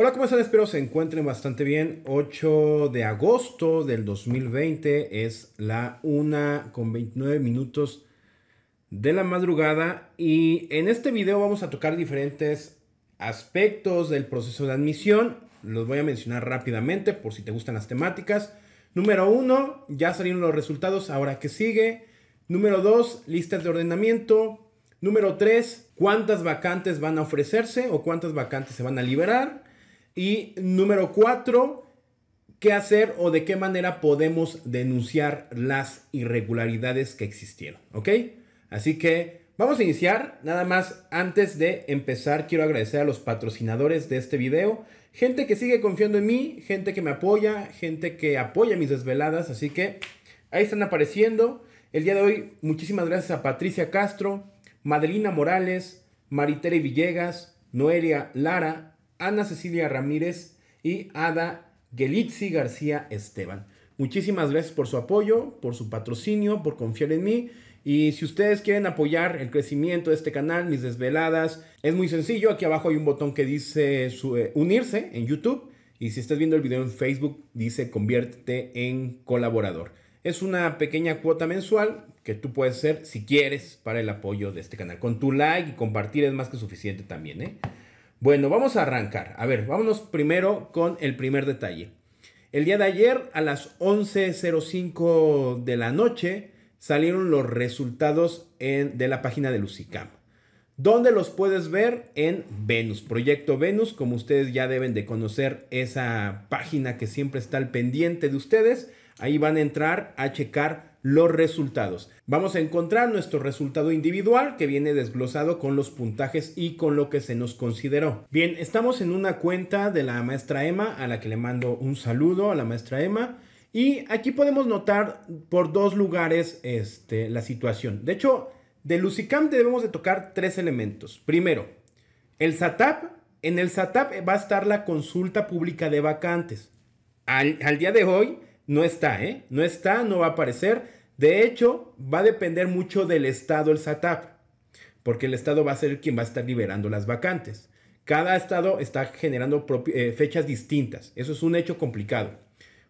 Hola, ¿cómo están? Espero se encuentren bastante bien. 8 de agosto del 2020 es la 1 con 29 minutos de la madrugada y en este video vamos a tocar diferentes aspectos del proceso de admisión. Los voy a mencionar rápidamente por si te gustan las temáticas. Número 1, ya salieron los resultados, ahora que sigue. Número 2, listas de ordenamiento. Número 3, cuántas vacantes van a ofrecerse o cuántas vacantes se van a liberar. Y número cuatro, ¿qué hacer o de qué manera podemos denunciar las irregularidades que existieron? ¿Ok? Así que vamos a iniciar. Nada más, antes de empezar, quiero agradecer a los patrocinadores de este video. Gente que sigue confiando en mí, gente que me apoya, gente que apoya mis desveladas. Así que ahí están apareciendo. El día de hoy, muchísimas gracias a Patricia Castro, Madelina Morales, Maritere Villegas, Noelia Lara, Ana Cecilia Ramírez y Ada Gelitzi García Esteban. Muchísimas gracias por su apoyo, por su patrocinio, por confiar en mí. Y si ustedes quieren apoyar el crecimiento de este canal, mis desveladas, es muy sencillo. Aquí abajo hay un botón que dice eh, unirse en YouTube. Y si estás viendo el video en Facebook, dice conviértete en colaborador. Es una pequeña cuota mensual que tú puedes hacer si quieres para el apoyo de este canal. Con tu like y compartir es más que suficiente también, ¿eh? Bueno, vamos a arrancar. A ver, vámonos primero con el primer detalle. El día de ayer a las 11.05 de la noche salieron los resultados en, de la página de Lucicam. ¿Dónde los puedes ver? En Venus, Proyecto Venus, como ustedes ya deben de conocer esa página que siempre está al pendiente de ustedes. Ahí van a entrar a checar los resultados. Vamos a encontrar nuestro resultado individual que viene desglosado con los puntajes y con lo que se nos consideró. Bien, estamos en una cuenta de la maestra Emma a la que le mando un saludo a la maestra Emma. Y aquí podemos notar por dos lugares este, la situación. De hecho, de Lucicam debemos de tocar tres elementos. Primero, el SATAP. En el SATAP va a estar la consulta pública de vacantes. Al, día de hoy no está, ¿eh? No está, no va a aparecer. De hecho, va a depender mucho del estado el SATAP, porque el estado va a ser quien va a estar liberando las vacantes. Cada estado está generando eh, fechas distintas. Eso es un hecho complicado.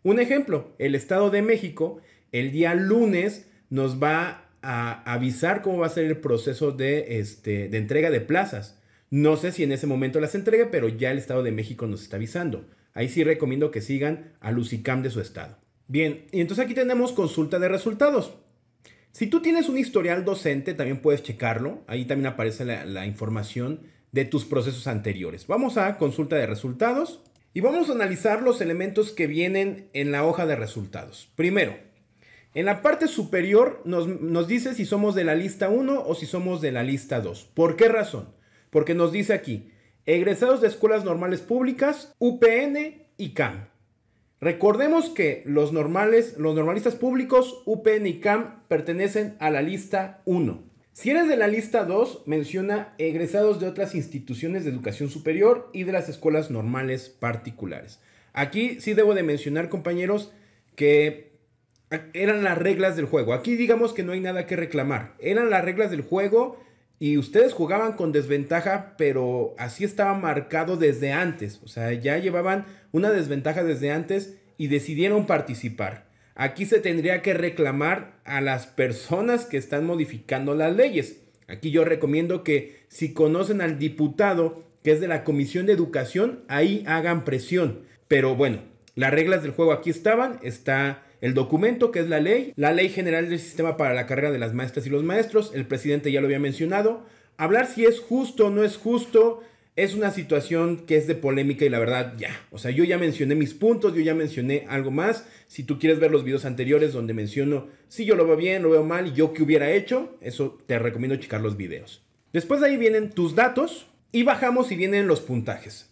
Un ejemplo, el estado de México el día lunes nos va a avisar cómo va a ser el proceso de, este, de entrega de plazas. No sé si en ese momento las entregue, pero ya el Estado de México nos está avisando. Ahí sí recomiendo que sigan al UCICAM de su estado. Bien, y entonces aquí tenemos consulta de resultados. Si tú tienes un historial docente, también puedes checarlo. Ahí también aparece la, información de tus procesos anteriores. Vamos a consulta de resultados y vamos a analizar los elementos que vienen en la hoja de resultados. Primero, en la parte superior nos, nos dice si somos de la lista 1 o si somos de la lista 2. ¿Por qué razón? Porque nos dice aquí, egresados de escuelas normales públicas, UPN y CAM. Recordemos que los normales, los normalistas públicos, UPN y CAM pertenecen a la lista 1. Si eres de la lista 2, menciona egresados de otras instituciones de educación superior y de las escuelas normales particulares. Aquí sí debo de mencionar, compañeros, que eran las reglas del juego. Aquí digamos que no hay nada que reclamar. Eran las reglas del juego y ustedes jugaban con desventaja, pero así estaba marcado desde antes. O sea, ya llevaban una desventaja desde antes y decidieron participar. Aquí se tendría que reclamar a las personas que están modificando las leyes. Aquí yo recomiendo que si conocen al diputado que es de la Comisión de Educación, ahí hagan presión. Pero bueno, las reglas del juego aquí estaban. Está el documento que es la ley, la ley general del sistema para la carrera de las maestras y los maestros, el presidente ya lo había mencionado, hablar si es justo o no es justo. Es una situación que es de polémica y la verdad ya. O sea, yo ya mencioné mis puntos, yo ya mencioné algo más. Si tú quieres ver los videos anteriores donde menciono si yo lo veo bien, lo veo mal y yo qué hubiera hecho, eso te recomiendo checar los videos. Después de ahí vienen tus datos y bajamos y vienen los puntajes.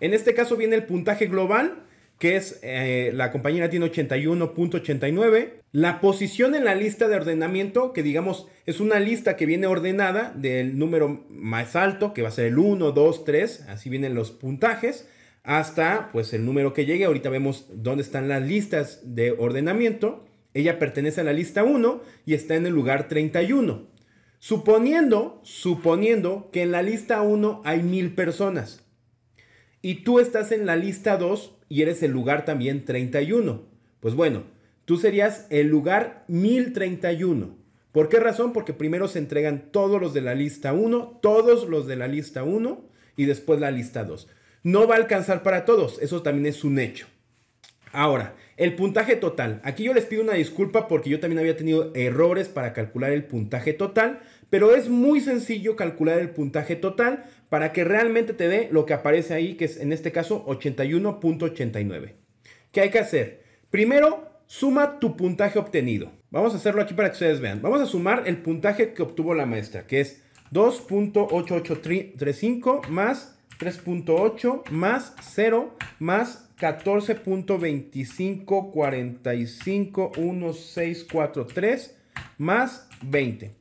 En este caso viene el puntaje global que es eh, la compañera tiene 81.89. La posición en la lista de ordenamiento, que digamos es una lista que viene ordenada del número más alto, que va a ser el 1, 2, 3, así vienen los puntajes, hasta pues el número que llegue. Ahorita vemos dónde están las listas de ordenamiento. Ella pertenece a la lista 1 y está en el lugar 31. Suponiendo, suponiendo que en la lista 1 hay mil personas y tú estás en la lista 2 y eres el lugar también 31. Pues bueno, tú serías el lugar 1031. ¿Por qué razón? Porque primero se entregan todos los de la lista 1, todos los de la lista 1 y después la lista 2. No va a alcanzar para todos, eso también es un hecho. Ahora, el puntaje total. Aquí yo les pido una disculpa porque yo también había tenido errores para calcular el puntaje total. Pero es muy sencillo calcular el puntaje total para que realmente te dé lo que aparece ahí, que es en este caso 81.89. ¿Qué hay que hacer? Primero, suma tu puntaje obtenido. Vamos a hacerlo aquí para que ustedes vean. Vamos a sumar el puntaje que obtuvo la maestra, que es 2.8835 más 3.8 más 0 más 14.25451643 más 20.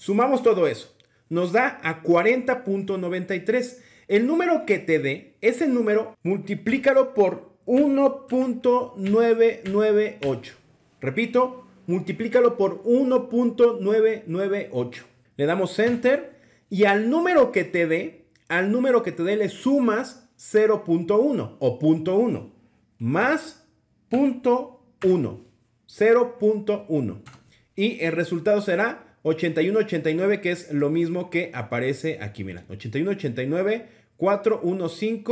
Sumamos todo eso, nos da a 40.93. El número que te dé, ese número, multiplícalo por 1.998. Repito, multiplícalo por 1.998. Le damos enter y al número que te dé, al número que te dé le sumas 0.1 o punto 1 más punto 1, 0.1 y el resultado será 8189, que es lo mismo que aparece aquí, mira, 8189, 415,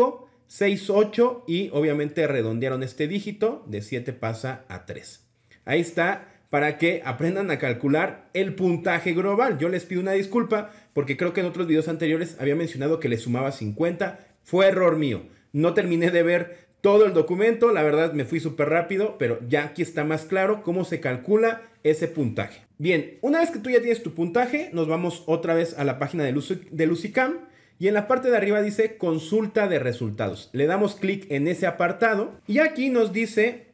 68 y obviamente redondearon este dígito, de 7 pasa a 3. Ahí está para que aprendan a calcular el puntaje global. Yo les pido una disculpa porque creo que en otros videos anteriores había mencionado que le sumaba 50. Fue error mío. No terminé de ver todo el documento. La verdad me fui súper rápido, pero ya aquí está más claro cómo se calcula ese puntaje. Bien, una vez que tú ya tienes tu puntaje, nos vamos otra vez a la página de, Lucicam y en la parte de arriba dice consulta de resultados. Le damos clic en ese apartado y aquí nos dice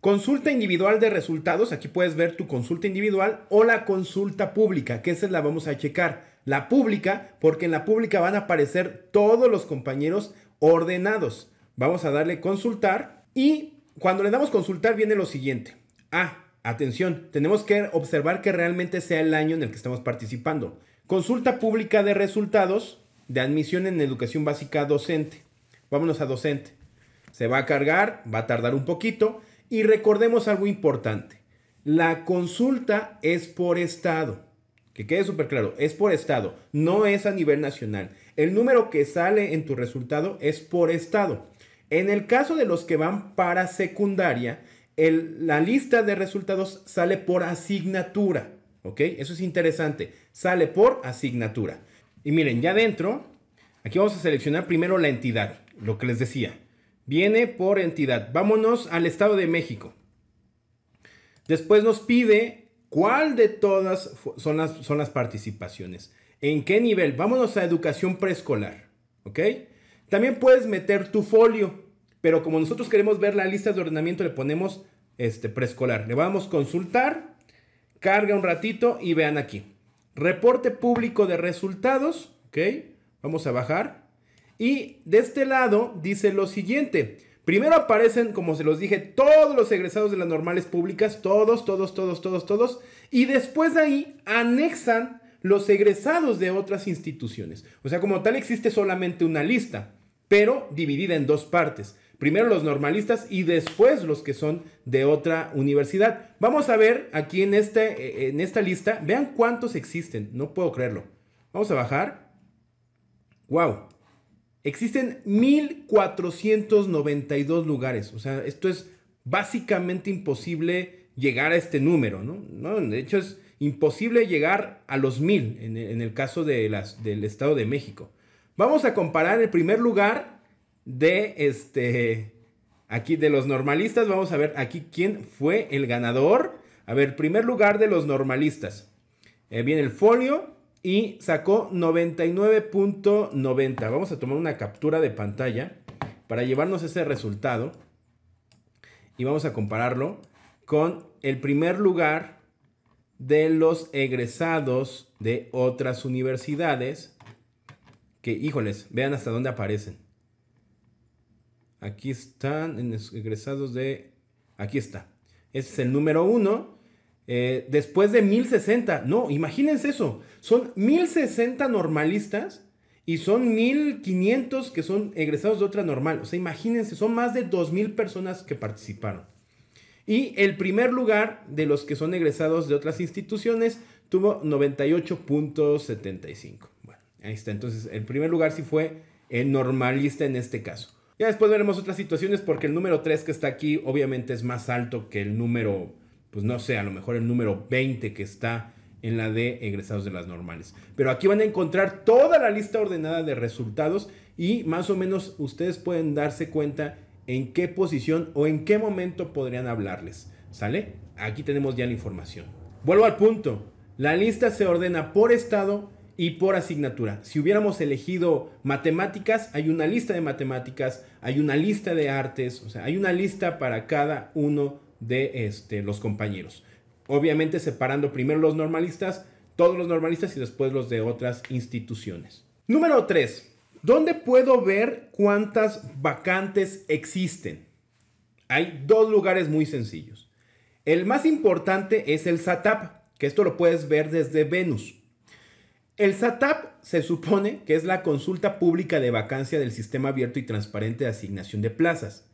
consulta individual de resultados. Aquí puedes ver tu consulta individual o la consulta pública, que esa la vamos a checar. La pública, porque en la pública van a aparecer todos los compañeros ordenados. Vamos a darle consultar y cuando le damos consultar viene lo siguiente. Ah, atención, tenemos que observar que realmente sea el año en el que estamos participando. Consulta pública de resultados de admisión en educación básica docente. Vámonos a docente. Se va a cargar, va a tardar un poquito y recordemos algo importante. La consulta es por estado. Que quede súper claro, es por estado, no es a nivel nacional. El número que sale en tu resultado es por estado. En el caso de los que van para secundaria, la lista de resultados sale por asignatura, ¿ok? Eso es interesante, sale por asignatura. Y miren, ya dentro, aquí vamos a seleccionar primero la entidad, lo que les decía. Viene por entidad. Vámonos al Estado de México. Después nos pide cuál de todas son las, son las participaciones. ¿En qué nivel? Vámonos a educación preescolar, ¿ok? También puedes meter tu folio, pero como nosotros queremos ver la lista de ordenamiento, le ponemos este preescolar. Le vamos a consultar, carga un ratito y vean aquí. Reporte público de resultados, ¿ok? Vamos a bajar. Y de este lado dice lo siguiente. Primero aparecen, como se los dije, todos los egresados de las normales públicas, todos, todos, todos, todos, todos. Y después de ahí anexan los egresados de otras instituciones. O sea, como tal existe solamente una lista pero dividida en dos partes. Primero los normalistas y después los que son de otra universidad. Vamos a ver aquí en, este, eh, en esta lista, vean cuántos existen, no puedo creerlo. Vamos a bajar. ¡Wow! Existen 1492 lugares, o sea, esto es básicamente imposible llegar a este número, ¿no? no de hecho, es imposible llegar a los mil en, el caso de las, del Estado de México. Vamos a comparar el primer lugar de este, aquí de los normalistas. Vamos a ver aquí quién fue el ganador. A ver, primer lugar de los normalistas. Eh, viene el folio y sacó 99.90. Vamos a tomar una captura de pantalla para llevarnos ese resultado. Y vamos a compararlo con el primer lugar de los egresados de otras universidades que híjoles, vean hasta dónde aparecen. Aquí están en egresados de... Aquí está. Ese es el número uno. Eh, después de 1060. No, imagínense eso. Son 1060 normalistas y son 1500 que son egresados de otra normal. O sea, imagínense, son más de 2000 personas que participaron. Y el primer lugar de los que son egresados de otras instituciones tuvo 98.75. Ahí está. Entonces, el primer lugar sí fue el normalista en este caso. Ya después veremos otras situaciones porque el número 3 que está aquí obviamente es más alto que el número, pues no sé, a lo mejor el número 20 que está en la de egresados de las normales. Pero aquí van a encontrar toda la lista ordenada de resultados y más o menos ustedes pueden darse cuenta en qué posición o en qué momento podrían hablarles. ¿Sale? Aquí tenemos ya la información. Vuelvo al punto. La lista se ordena por estado y por asignatura. Si hubiéramos elegido matemáticas, hay una lista de matemáticas, hay una lista de artes, o sea, hay una lista para cada uno de este, los compañeros. Obviamente separando primero los normalistas, todos los normalistas y después los de otras instituciones. Número 3. ¿Dónde puedo ver cuántas vacantes existen? Hay dos lugares muy sencillos. El más importante es el SATAP, que esto lo puedes ver desde Venus. El SATAP se supone que es la consulta pública de vacancia del sistema abierto y transparente de asignación de plazas.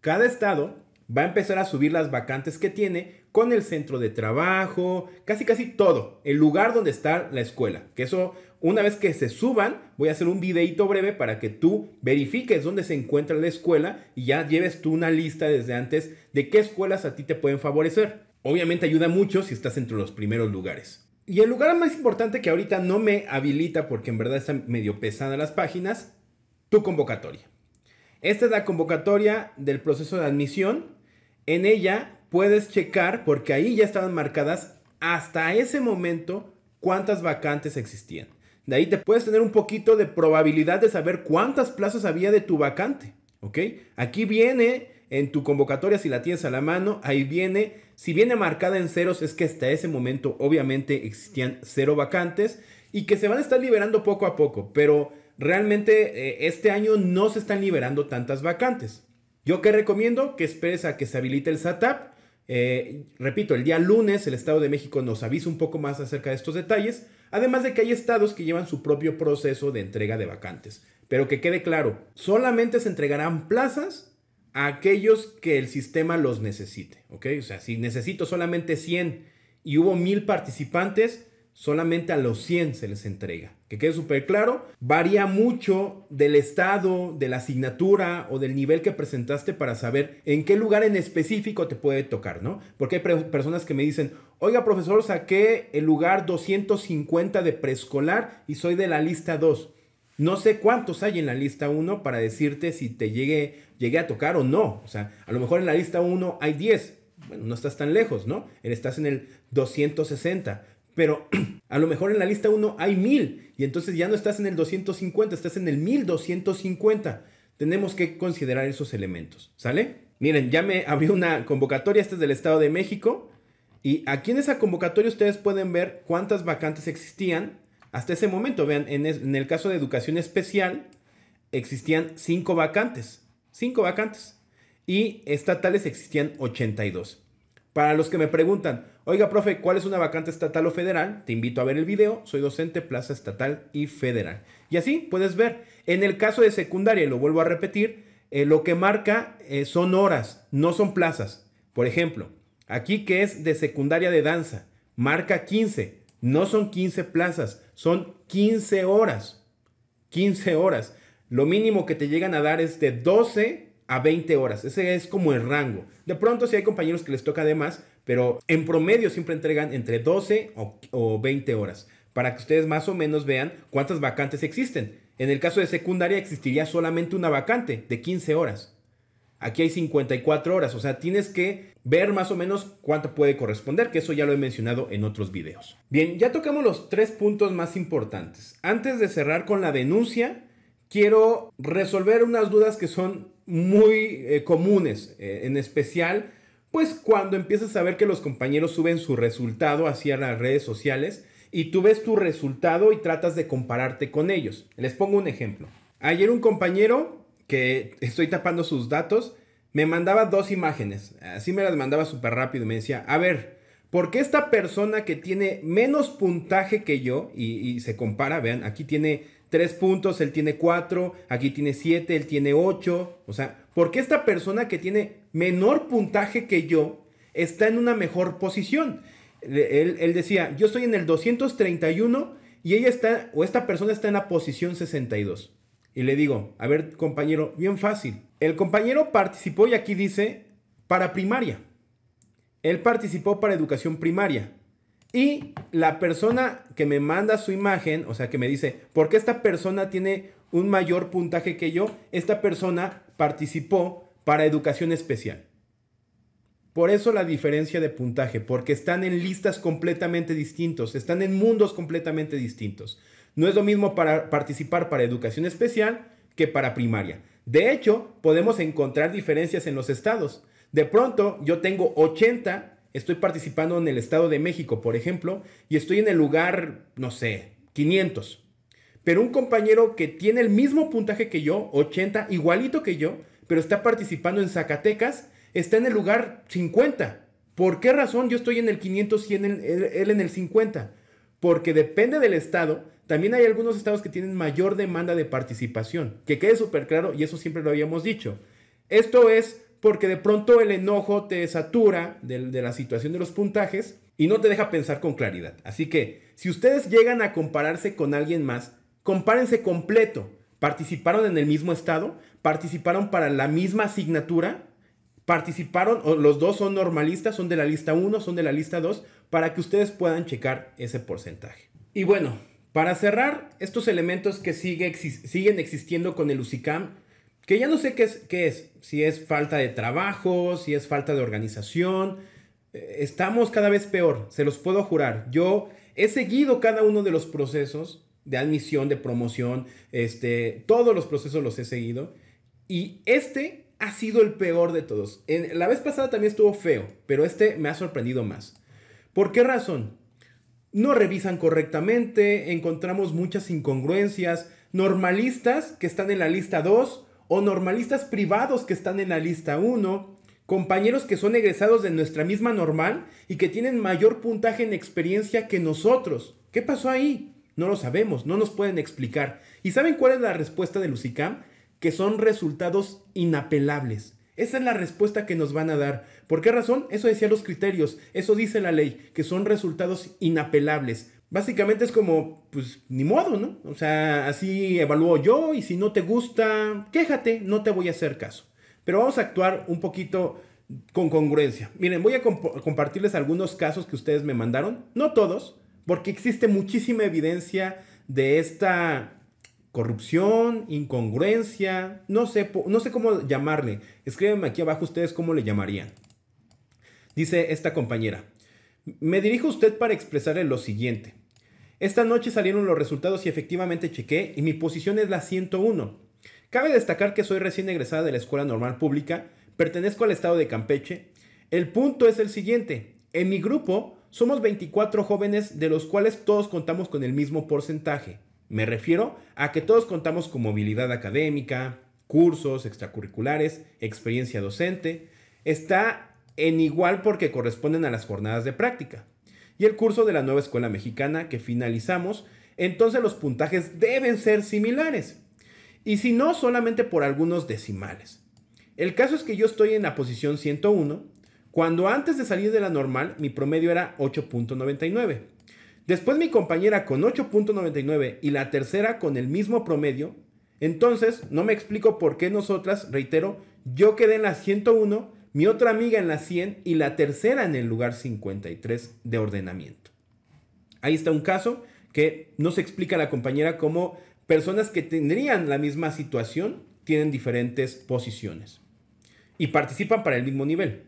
Cada estado va a empezar a subir las vacantes que tiene con el centro de trabajo, casi casi todo, el lugar donde está la escuela. Que eso, una vez que se suban, voy a hacer un videito breve para que tú verifiques dónde se encuentra la escuela y ya lleves tú una lista desde antes de qué escuelas a ti te pueden favorecer. Obviamente ayuda mucho si estás entre los primeros lugares. Y el lugar más importante que ahorita no me habilita porque en verdad están medio pesadas las páginas, tu convocatoria. Esta es la convocatoria del proceso de admisión. En ella puedes checar, porque ahí ya estaban marcadas hasta ese momento cuántas vacantes existían. De ahí te puedes tener un poquito de probabilidad de saber cuántas plazas había de tu vacante. ¿Ok? Aquí viene en tu convocatoria, si la tienes a la mano, ahí viene, si viene marcada en ceros, es que hasta ese momento obviamente existían cero vacantes y que se van a estar liberando poco a poco, pero realmente eh, este año no se están liberando tantas vacantes. Yo que recomiendo que esperes a que se habilite el SATAP. Eh, repito, el día lunes el Estado de México nos avisa un poco más acerca de estos detalles, además de que hay estados que llevan su propio proceso de entrega de vacantes. Pero que quede claro, solamente se entregarán plazas aquellos que el sistema los necesite, ¿ok? O sea, si necesito solamente 100 y hubo 1000 participantes, solamente a los 100 se les entrega. Que quede súper claro, varía mucho del estado, de la asignatura o del nivel que presentaste para saber en qué lugar en específico te puede tocar, ¿no? Porque hay personas que me dicen, oiga profesor, saqué el lugar 250 de preescolar y soy de la lista 2. No sé cuántos hay en la lista 1 para decirte si te llegue, llegué a tocar o no. O sea, a lo mejor en la lista 1 hay 10. Bueno, no estás tan lejos, ¿no? Estás en el 260. Pero a lo mejor en la lista 1 hay 1000 y entonces ya no estás en el 250, estás en el 1250. Tenemos que considerar esos elementos, ¿sale? Miren, ya me abrió una convocatoria, esta es del Estado de México. Y aquí en esa convocatoria ustedes pueden ver cuántas vacantes existían hasta ese momento, vean, en, el caso de educación especial, existían 5 vacantes. 5 vacantes. Y estatales existían 82. Para los que me preguntan, oiga, profe, ¿cuál es una vacante estatal o federal? Te invito a ver el video. Soy docente, plaza estatal y federal. Y así puedes ver. En el caso de secundaria, lo vuelvo a repetir, eh, lo que marca eh, son horas, no son plazas. Por ejemplo, aquí que es de secundaria de danza, marca 15. No son 15 plazas, son 15 horas. 15 horas. Lo mínimo que te llegan a dar es de 12 a 20 horas. Ese es como el rango. De pronto si sí hay compañeros que les toca de más, pero en promedio siempre entregan entre 12 o 20 horas. Para que ustedes más o menos vean cuántas vacantes existen. En el caso de secundaria existiría solamente una vacante de 15 horas. Aquí hay 54 horas, o sea, tienes que ver más o menos cuánto puede corresponder, que eso ya lo he mencionado en otros videos. Bien, ya tocamos los tres puntos más importantes. Antes de cerrar con la denuncia, quiero resolver unas dudas que son muy eh, comunes, eh, en especial, pues cuando empiezas a ver que los compañeros suben su resultado hacia las redes sociales y tú ves tu resultado y tratas de compararte con ellos. Les pongo un ejemplo. Ayer un compañero que estoy tapando sus datos, me mandaba dos imágenes. Así me las mandaba súper rápido. Me decía, a ver, ¿por qué esta persona que tiene menos puntaje que yo y, se compara? Vean, aquí tiene tres puntos, él tiene cuatro, aquí tiene siete, él tiene ocho. O sea, ¿por qué esta persona que tiene menor puntaje que yo está en una mejor posición? Él, él decía, yo estoy en el 231 y ella está, o esta persona está en la posición 62. Y le digo, a ver compañero, bien fácil. El compañero participó y aquí dice para primaria. Él participó para educación primaria. Y la persona que me manda su imagen, o sea, que me dice, ¿por qué esta persona tiene un mayor puntaje que yo? Esta persona participó para educación especial. Por eso la diferencia de puntaje, porque están en listas completamente distintos, están en mundos completamente distintos. No es lo mismo para participar para educación especial que para primaria. De hecho, podemos encontrar diferencias en los estados. De pronto, yo tengo 80, estoy participando en el Estado de México, por ejemplo, y estoy en el lugar, no sé, 500. Pero un compañero que tiene el mismo puntaje que yo, 80, igualito que yo, pero está participando en Zacatecas, está en el lugar 50. ¿Por qué razón yo estoy en el 500 y él en el 50? Porque depende del Estado, también hay algunos estados que tienen mayor demanda de participación, que quede súper claro y eso siempre lo habíamos dicho. Esto es porque de pronto el enojo te satura de, la situación de los puntajes y no te deja pensar con claridad. Así que si ustedes llegan a compararse con alguien más, compárense completo. ¿Participaron en el mismo estado? ¿Participaron para la misma asignatura? ¿Participaron? O los dos son normalistas, son de la lista 1, son de la lista 2, para que ustedes puedan checar ese porcentaje. Y bueno, para cerrar, estos elementos que sigue siguen existiendo con el UCICAM, que ya no sé qué es, qué es, si es falta de trabajo, si es falta de organización, eh, estamos cada vez peor, se los puedo jurar. Yo he seguido cada uno de los procesos de admisión, de promoción, este, todos los procesos los he seguido y este ha sido el peor de todos. En, la vez pasada también estuvo feo, pero este me ha sorprendido más. ¿Por qué razón? no revisan correctamente, encontramos muchas incongruencias, normalistas que están en la lista 2 o normalistas privados que están en la lista 1, compañeros que son egresados de nuestra misma normal y que tienen mayor puntaje en experiencia que nosotros. ¿Qué pasó ahí? No lo sabemos, no nos pueden explicar. ¿Y saben cuál es la respuesta de Lucicam? Que son resultados inapelables. Esa es la respuesta que nos van a dar. ¿Por qué razón? Eso decía los criterios, eso dice la ley, que son resultados inapelables. Básicamente es como, pues ni modo, ¿no? O sea, así evalúo yo y si no te gusta, quéjate, no te voy a hacer caso. Pero vamos a actuar un poquito con congruencia. Miren, voy a compartirles algunos casos que ustedes me mandaron, no todos, porque existe muchísima evidencia de esta corrupción, incongruencia, no sé, no sé cómo llamarle. Escríbanme aquí abajo ustedes cómo le llamarían. Dice esta compañera, me dirijo a usted para expresarle lo siguiente. Esta noche salieron los resultados y efectivamente chequé y mi posición es la 101. Cabe destacar que soy recién egresada de la Escuela Normal Pública, pertenezco al estado de Campeche. El punto es el siguiente, en mi grupo somos 24 jóvenes de los cuales todos contamos con el mismo porcentaje. Me refiero a que todos contamos con movilidad académica, cursos extracurriculares, experiencia docente. Está en igual porque corresponden a las jornadas de práctica. Y el curso de la nueva escuela mexicana que finalizamos, entonces los puntajes deben ser similares. Y si no, solamente por algunos decimales. El caso es que yo estoy en la posición 101, cuando antes de salir de la normal mi promedio era 8.99. Después mi compañera con 8.99 y la tercera con el mismo promedio. Entonces, no me explico por qué nosotras, reitero, yo quedé en la 101, mi otra amiga en la 100 y la tercera en el lugar 53 de ordenamiento. Ahí está un caso que no se explica la compañera cómo personas que tendrían la misma situación tienen diferentes posiciones y participan para el mismo nivel.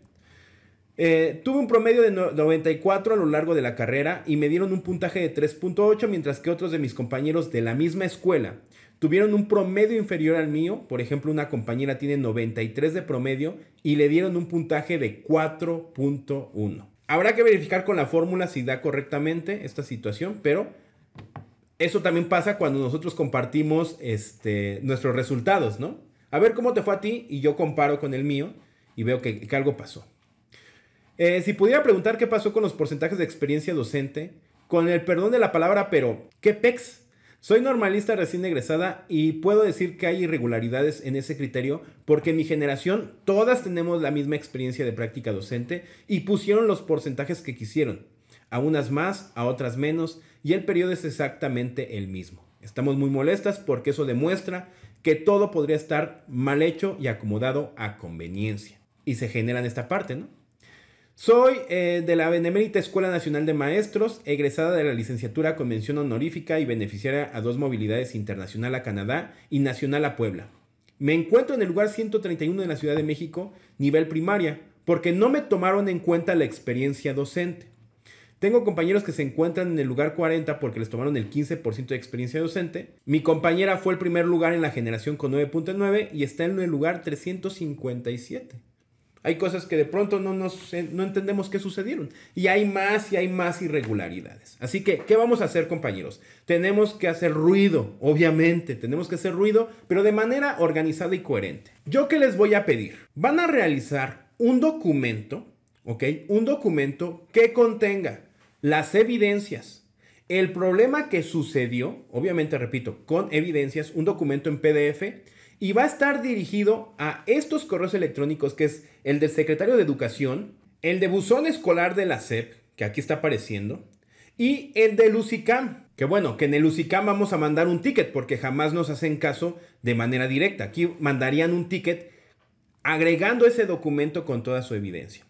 Eh, tuve un promedio de 94 a lo largo de la carrera y me dieron un puntaje de 3.8, mientras que otros de mis compañeros de la misma escuela tuvieron un promedio inferior al mío. Por ejemplo, una compañera tiene 93 de promedio y le dieron un puntaje de 4.1. Habrá que verificar con la fórmula si da correctamente esta situación, pero eso también pasa cuando nosotros compartimos este, nuestros resultados, ¿no? A ver cómo te fue a ti y yo comparo con el mío y veo que algo pasó. Eh, si pudiera preguntar qué pasó con los porcentajes de experiencia docente, con el perdón de la palabra, pero ¿qué pex? Soy normalista recién egresada y puedo decir que hay irregularidades en ese criterio porque en mi generación todas tenemos la misma experiencia de práctica docente y pusieron los porcentajes que quisieron, a unas más, a otras menos y el periodo es exactamente el mismo. Estamos muy molestas porque eso demuestra que todo podría estar mal hecho y acomodado a conveniencia. Y se en esta parte, ¿no? Soy eh, de la Benemérita Escuela Nacional de Maestros, egresada de la licenciatura con mención honorífica y beneficiaria a dos movilidades internacional a Canadá y nacional a Puebla. Me encuentro en el lugar 131 de la Ciudad de México, nivel primaria, porque no me tomaron en cuenta la experiencia docente. Tengo compañeros que se encuentran en el lugar 40 porque les tomaron el 15% de experiencia docente. Mi compañera fue el primer lugar en la generación con 9.9 y está en el lugar 357. Hay cosas que de pronto no, eh, no entendemos qué sucedieron. Y hay más y hay más irregularidades. Así que, ¿qué vamos a hacer, compañeros? Tenemos que hacer ruido, obviamente. Tenemos que hacer ruido, pero de manera organizada y coherente. ¿Yo qué les voy a pedir? Van a realizar un documento, ¿ok? Un documento que contenga las evidencias, el problema que sucedió, obviamente repito, con evidencias, un documento en PDF y va a estar dirigido a estos correos electrónicos que es el del secretario de Educación, el de buzón escolar de la SEP, que aquí está apareciendo, y el de Lucicam. Que bueno, que en el Lucicam vamos a mandar un ticket porque jamás nos hacen caso de manera directa. Aquí mandarían un ticket agregando ese documento con toda su evidencia.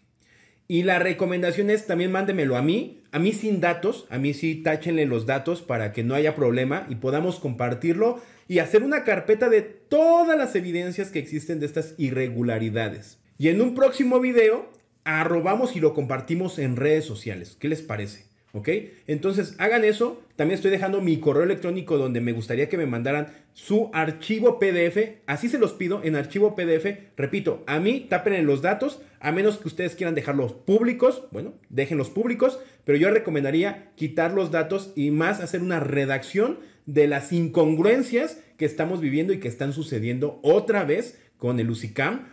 Y la recomendación es también mándemelo a mí, a mí sin datos, a mí sí táchenle los datos para que no haya problema y podamos compartirlo y hacer una carpeta de todas las evidencias que existen de estas irregularidades. Y en un próximo video arrobamos y lo compartimos en redes sociales. ¿Qué les parece? ¿Ok? Entonces, hagan eso. También estoy dejando mi correo electrónico donde me gustaría que me mandaran su archivo PDF. Así se los pido en archivo PDF. Repito, a mí tapen en los datos, a menos que ustedes quieran dejarlos públicos. Bueno, déjenlos públicos, pero yo recomendaría quitar los datos y más hacer una redacción de las incongruencias que estamos viviendo y que están sucediendo otra vez con el UCICAM,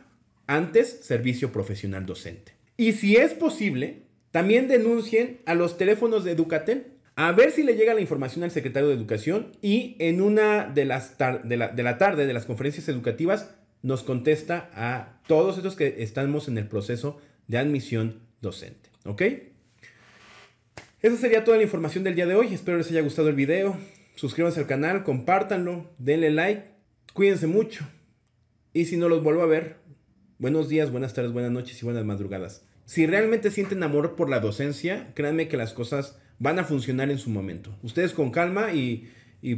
antes servicio profesional docente. Y si es posible, también denuncien a los teléfonos de Educatel. A ver si le llega la información al secretario de Educación y en una de las de la, de la tarde de las conferencias educativas nos contesta a todos estos que estamos en el proceso de admisión docente. ¿Ok? Esa sería toda la información del día de hoy. Espero les haya gustado el video. Suscríbanse al canal, compártanlo, denle like, cuídense mucho. Y si no los vuelvo a ver, buenos días, buenas tardes, buenas noches y buenas madrugadas. Si realmente sienten amor por la docencia, créanme que las cosas van a funcionar en su momento. Ustedes con calma y,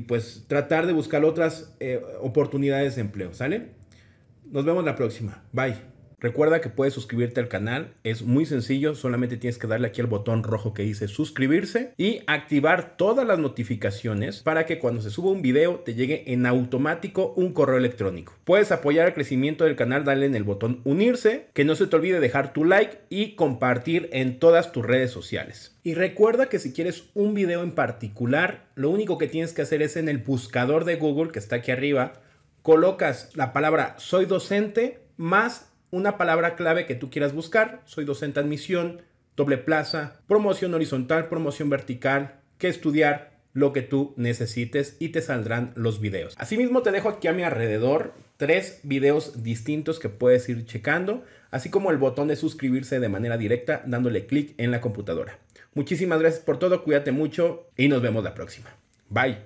pues tratar de buscar otras eh, oportunidades de empleo, ¿sale? Nos vemos la próxima. Bye. Recuerda que puedes suscribirte al canal, es muy sencillo, solamente tienes que darle aquí al botón rojo que dice suscribirse y activar todas las notificaciones para que cuando se suba un video te llegue en automático un correo electrónico. Puedes apoyar el crecimiento del canal, dale en el botón unirse, que no se te olvide dejar tu like y compartir en todas tus redes sociales. Y recuerda que si quieres un video en particular, lo único que tienes que hacer es en el buscador de Google que está aquí arriba, colocas la palabra soy docente más una palabra clave que tú quieras buscar. Soy docente admisión, doble plaza, promoción horizontal, promoción vertical, qué estudiar, lo que tú necesites y te saldrán los videos. Asimismo te dejo aquí a mi alrededor tres videos distintos que puedes ir checando, así como el botón de suscribirse de manera directa dándole clic en la computadora. Muchísimas gracias por todo, cuídate mucho y nos vemos la próxima. Bye.